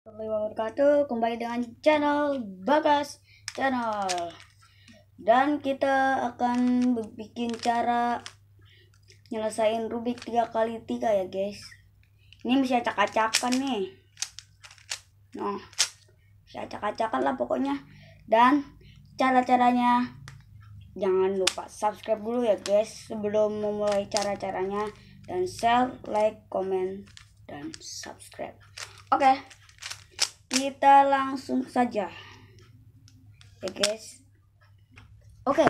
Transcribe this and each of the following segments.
Assalamualaikum warahmatullahi wabarakatuh kembali dengan channel Bagas channel dan kita akan bikin cara nyelesain Rubik 3 kali 3 ya guys ini bisa acak-acakan nih nah bisa acak-acakan lah pokoknya dan cara-caranya jangan lupa subscribe dulu ya guys sebelum memulai cara-caranya dan share like komen dan subscribe oke okay kita langsung saja ya guys oke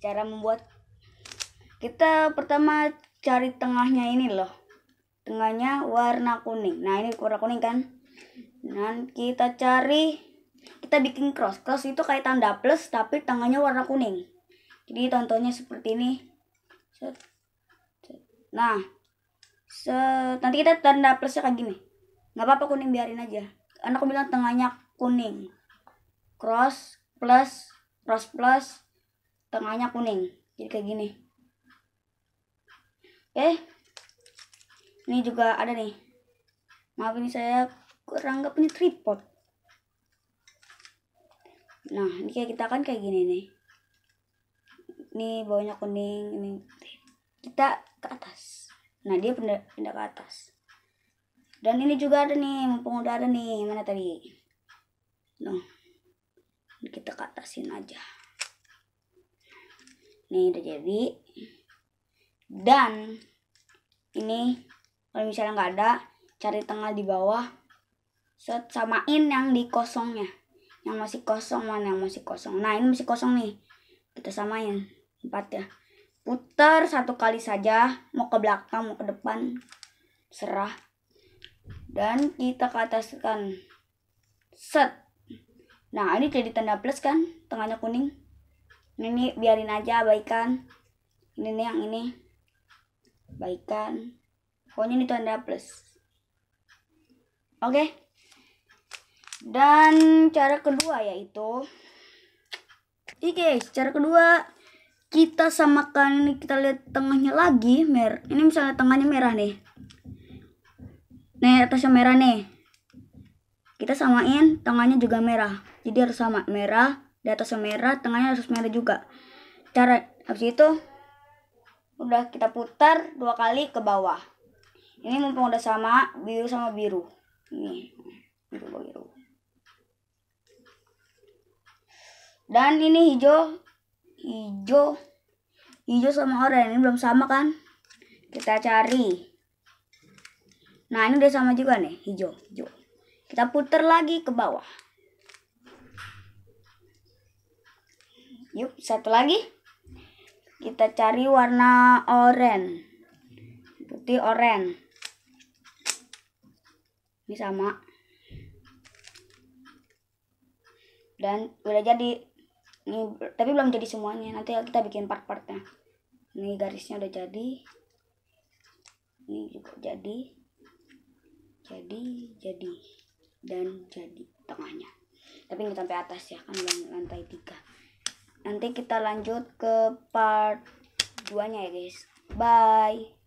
cara membuat kita pertama cari tengahnya ini loh tengahnya warna kuning nah ini warna kuning kan dan kita cari kita bikin cross cross itu kayak tanda plus tapi tengahnya warna kuning jadi contohnya seperti ini nah set, nanti kita tanda plusnya kayak gini nggak apa-apa kuning biarin aja kan aku bilang tengahnya kuning cross plus cross plus tengahnya kuning jadi kayak gini oke eh, ini juga ada nih maaf ini saya kurang gak punya tripod nah ini kayak kita kan kayak gini nih ini bawahnya kuning ini kita ke atas nah dia pindah, pindah ke atas dan ini juga ada nih, mumpung udah ada nih, mana tadi? Nuh. Kita ke atasin aja. Nih udah jadi. Dan ini kalau misalnya nggak ada, cari tengah di bawah. Set samain yang di kosongnya. Yang masih kosong mana yang masih kosong. Nah, ini masih kosong nih. Kita samain empat ya. Putar satu kali saja, mau ke belakang, mau ke depan, serah dan kita ke atas kan set nah ini jadi tanda plus kan tengahnya kuning ini biarin aja abaikan ini nih yang ini baikkan pokoknya ini tanda plus oke dan cara kedua yaitu oke guys cara kedua kita samakan ini kita lihat tengahnya lagi mer ini misalnya tengahnya merah nih Nih atasnya merah nih. Kita samain tengahnya juga merah. Jadi harus sama merah, di atasnya merah, tengahnya harus merah juga. Cara habis itu udah kita putar dua kali ke bawah. Ini mumpung udah sama biru sama biru. Ini biru biru. Dan ini hijau hijau hijau sama oranye ini belum sama kan? Kita cari Nah ini udah sama juga nih hijau, hijau. Kita putar lagi ke bawah. Yuk satu lagi. Kita cari warna oranye. Putih oranye. Ini sama. Dan udah jadi. Ini tapi belum jadi semuanya. Nanti kita bikin part-partnya. Ini garisnya udah jadi. Ini juga jadi jadi jadi dan jadi tengahnya tapi nggak sampai atas ya kan lantai tiga nanti kita lanjut ke part duanya ya guys bye